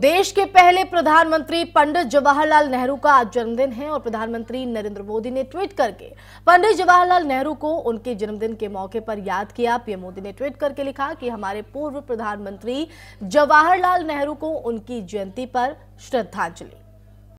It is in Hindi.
देश के पहले प्रधानमंत्री पंडित जवाहरलाल नेहरू का आज जन्मदिन है और प्रधानमंत्री नरेंद्र मोदी ने ट्वीट करके पंडित जवाहरलाल नेहरू को उनके जन्मदिन के मौके पर याद किया पीएम मोदी ने ट्वीट करके लिखा कि हमारे पूर्व प्रधानमंत्री जवाहरलाल नेहरू को उनकी जयंती पर श्रद्धांजलि